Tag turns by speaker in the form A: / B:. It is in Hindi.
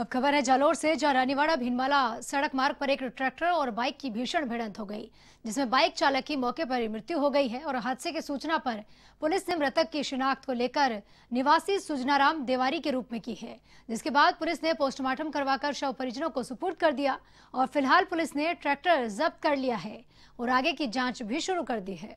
A: अब खबर है जालोर से जहां रानीवाड़ा भिनमाला सड़क मार्ग पर एक ट्रैक्टर और बाइक की भीषण भिड़ंत हो गई जिसमें बाइक चालक की मौके पर ही मृत्यु हो गई है और हादसे की सूचना पर पुलिस ने मृतक की शिनाख्त को लेकर निवासी सुजनाराम देवारी के रूप में की है जिसके बाद पुलिस ने पोस्टमार्टम करवाकर शव परिजनों को सुपुर्द कर दिया और फिलहाल पुलिस ने ट्रैक्टर जब्त कर लिया है और आगे की जाँच भी शुरू कर दी है